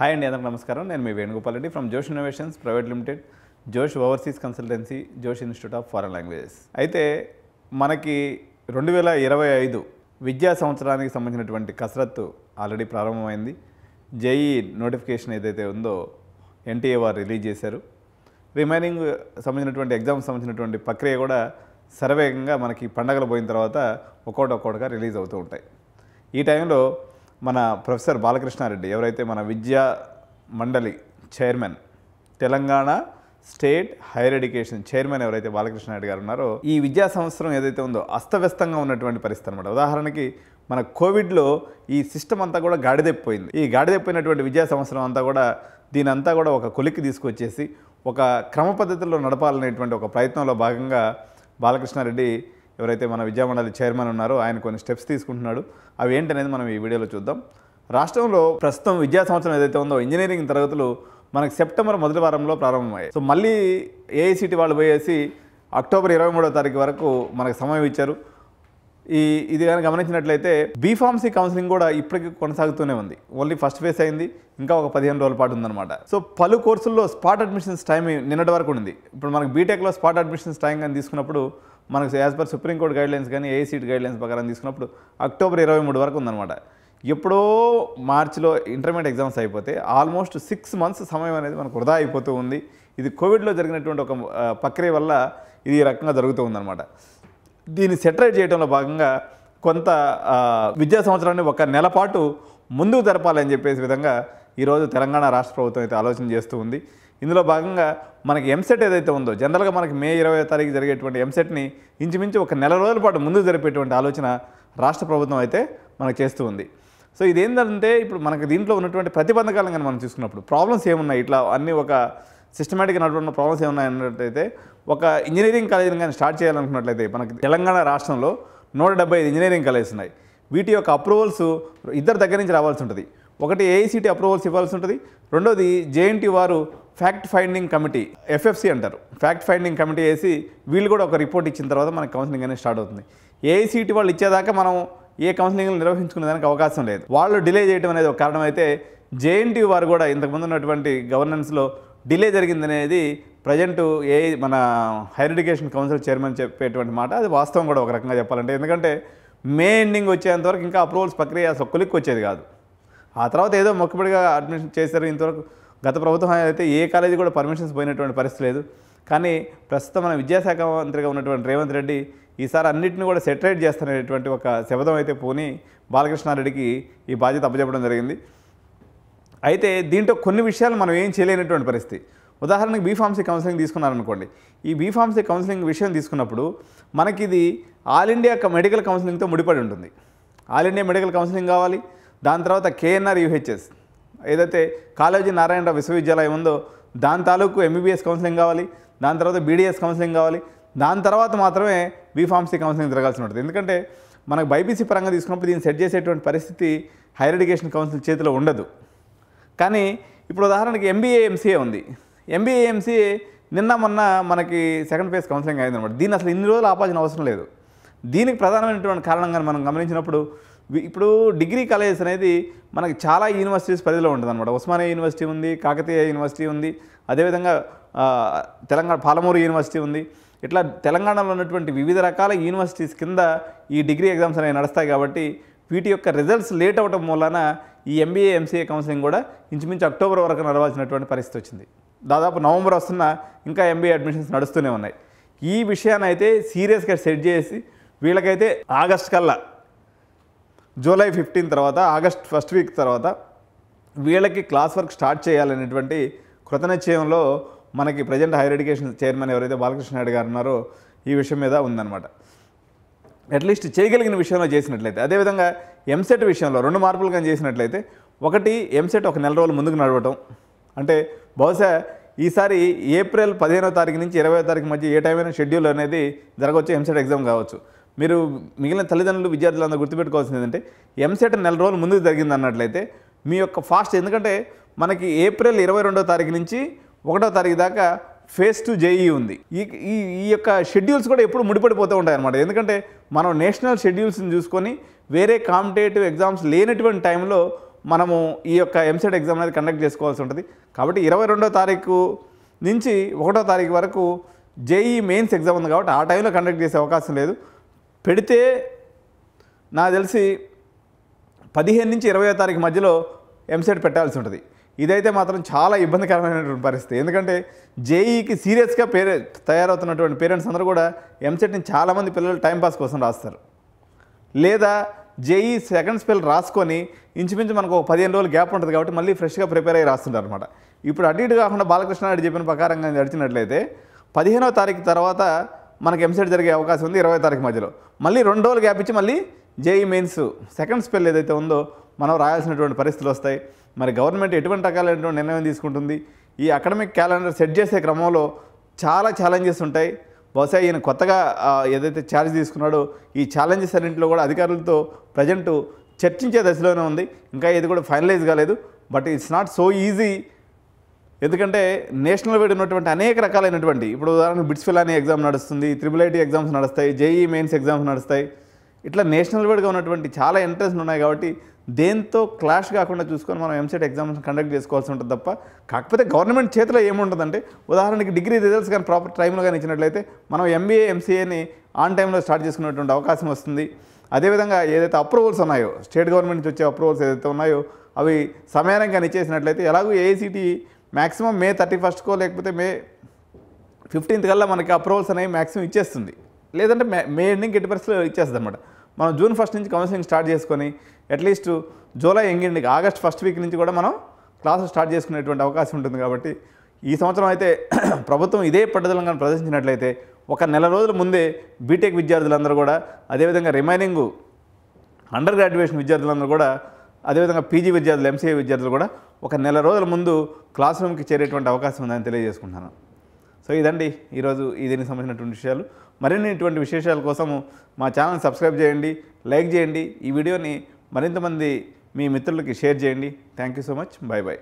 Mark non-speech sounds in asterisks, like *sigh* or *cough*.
hi అండి అందరూ నమస్కారం నేను మీ Venugopal Reddy from Josh innovations private limited Josh overseas consultancy Josh institute of foreign languages అయితే మనకి రెండు వేల ఇరవై ఐదు విద్యా సంవత్సరానికి సంబంధించినటువంటి కసరత్తు ఆల్రెడీ ప్రారంభమైంది జేఈ నోటిఫికేషన్ ఏదైతే ఉందో ఎన్టీఏ వారు రిలీజ్ చేశారు రిమైనింగ్ సంబంధించినటువంటి ఎగ్జామ్ సంబంధించినటువంటి ప్రక్రియ కూడా సర్వేగంగా మనకి పండగలు పోయిన తర్వాత ఒక్కోటి ఒక్కోటిగా రిలీజ్ అవుతూ ఉంటాయి ఈ టైంలో మన ప్రొఫెసర్ బాలకృష్ణారెడ్డి ఎవరైతే మన విద్యా మండలి chairman Telangana state higher education chairman ఎవరైతే బాలకృష్ణారెడ్డి గారు ఉన్నారో ఈ విద్యా సంవత్సరం ఏదైతే ఉందో అస్తవ్యస్తంగా ఉన్నటువంటి పరిస్థితి అనమాట ఉదాహరణకి మన కోవిడ్లో ఈ సిస్టమ్ అంతా కూడా గాడిదెప్పిపోయింది ఈ గాడిదెప్పినటువంటి విద్యా సంవత్సరం అంతా కూడా దీని అంతా కూడా ఒక కొలికి తీసుకొచ్చేసి ఒక క్రమ పద్ధతిలో నడపాలనేటువంటి ఒక ప్రయత్నంలో భాగంగా బాలకృష్ణారెడ్డి ఎవరైతే మన విద్యామండలి చైర్మన్ ఉన్నారో ఆయన కొన్ని స్టెప్స్ తీసుకుంటున్నాడు అవి ఏంటనేది మనం ఈ వీడియోలో చూద్దాం రాష్ట్రంలో ప్రస్తుతం విద్యా సంవత్సరం ఏదైతే ఉందో ఇంజనీరింగ్ తరగతులు మనకి సెప్టెంబర్ మొదటి వారంలో ప్రారంభమయ్యాయి సో మళ్ళీ ఏఐసిటీ వాళ్ళు పోయేసి అక్టోబర్ ఇరవై మూడో తారీఖు వరకు మనకు సమయం ఇచ్చారు ఈ ఇది కానీ గమనించినట్లయితే బీఫార్మసీ కౌన్సిలింగ్ కూడా ఇప్పటికీ కొనసాగుతూనే ఉంది ఓన్లీ ఫస్ట్ ఫేస్ అయింది ఇంకా ఒక పదిహేను రోజుల పాటు ఉందన్నమాట సో పలు కోర్సుల్లో స్పాట్ అడ్మిషన్స్ టైం నిన్నటి వరకు ఉంది ఇప్పుడు మనకు బీటెక్లో స్పాట్ అడ్మిషన్స్ టైం కానీ తీసుకున్నప్పుడు మనకు యాజ్ పర్ సుప్రీంకోర్టు గైడ్లైన్స్ కానీ ఏ గైడ్ గైడ్లైన్స్ ప్రకారం తీసుకున్నప్పుడు అక్టోబర్ ఇరవై మూడు వరకు ఉందన్నమాట ఎప్పుడో మార్చిలో ఇంటర్మీడియట్ ఎగ్జామ్స్ అయిపోతే ఆల్మోస్ట్ సిక్స్ మంత్స్ సమయం అనేది మనకు వృధా అయిపోతూ ఉంది ఇది కోవిడ్లో జరిగినటువంటి ఒక ప్రక్రియ వల్ల ఇది ఈ రకంగా జరుగుతూ ఉందన్నమాట దీన్ని సెటరేట్ చేయడంలో భాగంగా కొంత విద్యా సంవత్సరాన్ని ఒక నెల పాటు ముందుకు జరపాలని చెప్పేసి విధంగా ఈరోజు తెలంగాణ రాష్ట్ర ప్రభుత్వం అయితే ఆలోచన చేస్తూ ఉంది ఇందులో భాగంగా మనకి ఎంసెట్ ఏదైతే ఉందో జనరల్గా మనకి మే ఇరవై తారీఖు జరిగేటువంటి ఎంసెట్ని ఇంచుమించు ఒక నెల రోజుల పాటు ముందు జరిపేటువంటి ఆలోచన రాష్ట్ర ప్రభుత్వం అయితే మనకు చేస్తూ ఉంది సో ఇదేంటంటే ఇప్పుడు మనకు దీంట్లో ఉన్నటువంటి ప్రతిబంధకాలను కానీ మనం చూసుకున్నప్పుడు ప్రాబ్లమ్స్ ఏమున్నాయి ఇట్లా అన్నీ ఒక సిస్టమేటిక్గా నడుపున్న ప్రాబ్లమ్స్ ఏమున్నాయి అన్నట్లయితే ఒక ఇంజనీరింగ్ కాలేజీని కానీ స్టార్ట్ చేయాలనుకున్నట్లయితే మనకి తెలంగాణ రాష్ట్రంలో నూట డెబ్బై ఐదు ఇంజనీరింగ్ కాలేజెస్ ఉన్నాయి వీటి యొక్క అప్రూవల్స్ ఇద్దరు దగ్గర నుంచి రావాల్సి ఉంటుంది ఒకటి ఏఐసిటీ అప్రూవల్స్ ఇవ్వాల్సి ఉంటుంది రెండోది జేఎన్టీ వారు ఫ్యాక్ట్ ఫైండింగ్ కమిటీ ఎఫ్ఎఫ్సి అంటారు ఫ్యాక్ట్ ఫైండింగ్ కమిటీ వేసి వీళ్ళు కూడా ఒక రిపోర్ట్ ఇచ్చిన తర్వాత మనకు కౌన్సిలింగ్ అనేది స్టార్ట్ అవుతుంది ఏఐసీటీ వాళ్ళు ఇచ్చేదాకా మనం ఏ కౌన్సిలింగ్ నిర్వహించుకునేదానికి అవకాశం లేదు వాళ్ళు డిలే చేయడం అనేది ఒక కారణం అయితే జేఎన్టీ వారు కూడా ఇంతకుముందు ఉన్నటువంటి గవర్నెన్స్లో డిలే జరిగిందనేది ప్రజెంట్ ఏ మన హైయర్ ఎడ్యుకేషన్ కౌన్సిల్ చైర్మన్ చెప్పేటువంటి మాట అది వాస్తవం కూడా ఒక రకంగా చెప్పాలంటే ఎందుకంటే మే ఎండింగ్ వచ్చేంతవరకు ఇంకా అప్రూవల్స్ ప్రక్రియ అసలు కొలిక్కి వచ్చేది కాదు ఆ తర్వాత ఏదో మొక్కబడిగా అడ్మిషన్ చేశారు ఇంతవరకు గత ప్రభుత్వం అయితే ఏ కాలేజీ కూడా పర్మిషన్స్ పోయినటువంటి పరిస్థితి లేదు కానీ ప్రస్తుతం మన విద్యాశాఖ మంత్రిగా ఉన్నటువంటి రేవంత్ రెడ్డి ఈసారి అన్నింటిని కూడా సెటరేట్ చేస్తున్నటువంటి ఒక శబదం అయితే పోని బాలకృష్ణారెడ్డికి ఈ బాధ్యత అప్పచెప్పడం జరిగింది అయితే దీంట్లో కొన్ని విషయాలు మనం ఏం చేయలేనటువంటి పరిస్థితి ఉదాహరణకి బీఫార్మసీ కౌన్సిలింగ్ తీసుకున్నారనుకోండి ఈ బీఫార్మసీ కౌన్సిలింగ్ విషయం తీసుకున్నప్పుడు మనకి ఇది ఆల్ ఇండియా మెడికల్ కౌన్సిలింగ్తో ముడిపడి ఉంటుంది ఆల్ ఇండియా మెడికల్ కౌన్సిలింగ్ కావాలి దాని తర్వాత కేఎన్ఆర్ యూహెచ్ఎస్ ఏదైతే కాలేజీ నారాయణ విశ్వవిద్యాలయం ఉందో దాని తాలూకు ఎంబీబీఎస్ కౌన్సిలింగ్ కావాలి దాని తర్వాత బీడీఎస్ కౌన్సిలింగ్ కావాలి దాని తర్వాత మాత్రమే బీఫార్మసీ కౌన్సిలింగ్ జరగాల్సి ఉంటుంది ఎందుకంటే మనకు బైపీసీ పరంగా తీసుకున్నప్పుడు దీన్ని సెట్ చేసేటువంటి పరిస్థితి హైయర్ ఎడ్యుకేషన్ కౌన్సిల్ చేతిలో ఉండదు కానీ ఇప్పుడు ఉదాహరణకి ఎంబీఏ ఎంసీఏ ఉంది ఎంబీఏ ఎంసీఏ నిన్న మొన్న మనకి సెకండ్ ఫేజ్ కౌన్సిలింగ్ అయిందనమాట దీన్ని అసలు ఇన్ని రోజులు ఆపాల్సిన అవసరం లేదు దీనికి ప్రధానమైనటువంటి కారణంగా మనం గమనించినప్పుడు ఇప్పుడు డిగ్రీ కాలేజెస్ అనేది మనకి చాలా యూనివర్సిటీస్ పరిధిలో ఉంటుంది అనమాట ఉస్మానియా యూనివర్సిటీ ఉంది కాకతీయ యూనివర్సిటీ ఉంది అదేవిధంగా తెలంగాణ పాలమూరు యూనివర్సిటీ ఉంది ఇట్లా తెలంగాణలో ఉన్నటువంటి వివిధ రకాల యూనివర్సిటీస్ కింద ఈ డిగ్రీ ఎగ్జామ్స్ అనేవి నడుస్తాయి కాబట్టి వీటి యొక్క రిజల్ట్స్ లేట్ అవ్వడం వలన ఈ ఎంబీఏ ఎంసీఏ కౌన్సిలింగ్ కూడా ఇంచుమించు అక్టోబర్ వరకు నడవాల్సినటువంటి పరిస్థితి వచ్చింది దాదాపు నవంబర్ వస్తున్న ఇంకా ఎంబీఏ అడ్మిషన్స్ నడుస్తూనే ఉన్నాయి ఈ విషయాన్ని అయితే సీరియస్గా సెట్ చేసి వీళ్ళకైతే ఆగస్ట్ కల్లా జూలై ఫిఫ్టీన్ తర్వాత ఆగస్ట్ ఫస్ట్ వీక్ తర్వాత వీళ్ళకి క్లాస్ వర్క్ స్టార్ట్ చేయాలనేటువంటి కృతనిశ్చయంలో మనకి ప్రజెంట్ హైయర్ ఎడ్యుకేషన్ చైర్మన్ ఎవరైతే బాలకృష్ణ నాయుడు గారు ఉన్నారో ఈ విషయం మీద ఉందన్నమాట అట్లీస్ట్ చేయగలిగిన విషయంలో చేసినట్లయితే అదేవిధంగా ఎంసెట్ విషయంలో రెండు మార్పులు కానీ చేసినట్లయితే ఒకటి ఎంసెట్ ఒక నెల రోజులు ముందుకు నడవటం అంటే బహుశా ఈసారి ఏప్రిల్ పదిహేనో తారీఖు నుంచి ఇరవై తారీఖు మధ్య ఏ టైమైనా షెడ్యూల్ అనేది జరగవచ్చు ఎంసెట్ ఎగ్జామ్ కావచ్చు మీరు మిగిలిన తల్లిదండ్రులు విద్యార్థులందరూ గుర్తుపెట్టుకోవాల్సింది ఏంటంటే ఎంసెట్ నెల రోజులు ముందుకు జరిగింది అన్నట్లయితే మీ యొక్క ఫాస్ట్ ఎందుకంటే మనకి ఏప్రిల్ ఇరవై రెండో తారీఖు నుంచి ఒకటో తారీఖు దాకా ఫేస్ టు జేఈ ఉంది ఈ ఈ యొక్క షెడ్యూల్స్ కూడా ఎప్పుడు ముడిపడిపోతూ ఉంటాయి అన్నమాట ఎందుకంటే మనం నేషనల్ షెడ్యూల్స్ని చూసుకొని వేరే కాంపిటేటివ్ ఎగ్జామ్స్ లేనటువంటి టైంలో మనము ఈ యొక్క ఎంసెట్ ఎగ్జామ్ అనేది కండక్ట్ చేసుకోవాల్సి ఉంటుంది కాబట్టి ఇరవై రెండో తారీఖు నుంచి ఒకటో తారీఖు వరకు జేఈ మెయిన్స్ ఎగ్జామ్ ఉంది కాబట్టి ఆ టైంలో కండక్ట్ చేసే అవకాశం లేదు పెడితే నాకు తెలిసి పదిహేను నుంచి ఇరవై తారీఖు మధ్యలో ఎంసెట్ పెట్టాల్సి ఉంటుంది ఇదైతే మాత్రం చాలా ఇబ్బందికరమైనటువంటి పరిస్థితి ఎందుకంటే జేఈకి e సీరియస్గా పేరే తయారవుతున్నటువంటి పేరెంట్స్ అందరూ కూడా ఎంసెట్ని చాలామంది పిల్లలు టైంపాస్ కోసం రాస్తారు లేదా జేఈ సెకండ్ స్పెల్ రాసుకొని ఇంచుమించు మనకు ఒక పదిహేను రోజులు గ్యాప్ ఉంటుంది కాబట్టి మళ్ళీ ఫ్రెష్గా ప్రిపేర్ అయ్యి రాస్తుంటారు అనమాట ఇప్పుడు అటు ఇటు కాకుండా బాలకృష్ణ చెప్పిన ప్రకారంగా నడిచినట్లయితే పదిహేనో తారీఖు తర్వాత మనకి ఎంసెట్ జరిగే అవకాశం ఉంది ఇరవై తారీఖు మధ్యలో మళ్ళీ రెండు రోజులు గ్యాప్ ఇచ్చి మళ్ళీ జేఈ మెయిన్స్ సెకండ్ స్పెల్ ఏదైతే ఉందో మనం రాయాల్సినటువంటి పరిస్థితులు వస్తాయి మరి గవర్నమెంట్ ఎటువంటి రకాలైనటువంటి నిర్ణయం తీసుకుంటుంది ఈ అకాడమిక్ క్యాలెండర్ సెట్ చేసే క్రమంలో చాలా ఛాలెంజెస్ ఉంటాయి బహుశా ఈయన కొత్తగా ఏదైతే ఛార్జ్ తీసుకున్నాడో ఈ ఛాలెంజెస్ అన్నింటిలో కూడా అధికారులతో ప్రజెంటు చర్చించే దశలోనే ఉంది ఇంకా ఇది కూడా ఫైనలైజ్ కాలేదు but it's not so easy ఎందుకంటే నేషనల్ వైడ్ ఉన్నటువంటి అనేక రకాలైనటువంటి ఇప్పుడు ఉదాహరణ బిట్స్ఫిల్ అనే ఎగ్జామ్ నడుస్తుంది త్రిబుల్ ఐటీ ఎగ్జామ్స్ నడుస్తాయి జేఈ మెయిన్స్ ఎగ్జామ్స్ నడుస్తాయి ఇట్లా నేషనల్ వైడ్గా ఉన్నటువంటి చాలా ఎంట్రెన్స్లు ఉన్నాయి కాబట్టి దేంతో క్లాష్ కాకుండా చూసుకొని మనం ఎంసెట్ ఎగ్జామ్స్ కండక్ట్ చేసుకోవాల్సి ఉంటుంది తప్ప కాకపోతే గవర్నమెంట్ చేతిలో ఏముంటుందంటే ఉదాహరణకి డిగ్రీ రిజల్ట్స్ కానీ ప్రాపర్ టైంలో కానీ ఇచ్చినట్లయితే మనం ఎంబీఏ ఎంసీఏని ఆన్ టైంలో స్టార్ట్ చేసుకునేటువంటి అవకాశం వస్తుంది అదేవిధంగా ఏదైతే అప్రూవల్స్ ఉన్నాయో స్టేట్ గవర్నమెంట్ నుంచి వచ్చే అప్రూవల్స్ ఏదైతే ఉన్నాయో అవి సమయానికి కానీ ఇచ్చేసినట్లయితే ఎలాగో ఏఐసిటీ మ్యాక్సిమం మే థర్టీ ఫస్ట్కో లేకపోతే మే ఫిఫ్టీన్త్ కల్లా మనకి అప్రూవల్స్ అనేవి మ్యాక్సిమం ఇచ్చేస్తుంది లేదంటే మే మే ఎండింగ్ ఎట్టి పరిస్థితుల్లో ఇచ్చేస్తుంది అనమాట మనం జూన్ ఫస్ట్ నుంచి కౌన్సిలింగ్ స్టార్ట్ చేసుకొని at least July ending August first week నుంచి కూడా మనం క్లాసులు స్టార్ట్ చేసుకునేటువంటి అవకాశం ఉంటుంది కాబట్టి ఈ సంవత్సరం అయితే *clears throat* ప్రభుత్వం ఇదే పట్టుదలను కానీ ప్రదర్శించినట్లయితే ఒక నెల రోజుల ముందే బీటెక్ విద్యార్థులందరూ కూడా అదేవిధంగా రిమైనింగ్ అండర్ గ్రాడ్యుయేషన్ విద్యార్థులందరూ కూడా అదేవిధంగా పీజీ విద్యార్థులు ఎంసీఏ విద్యార్థులు కూడా ఒక నెల రోజుల ముందు క్లాస్ రూమ్కి చేరేటువంటి అవకాశం ఉందని తెలియజేసుకుంటున్నాను సో ఇదండి ఈరోజు దీనికి సంబంధించినటువంటి విషయాలు మరిన్ని ఇటువంటి విశేషాల కోసము మా ఛానల్ సబ్స్క్రైబ్ చేయండి లైక్ చేయండి ఈ వీడియోని మరింతమంది మీ మిత్రులకి షేర్ చేయండి thank you so much bye bye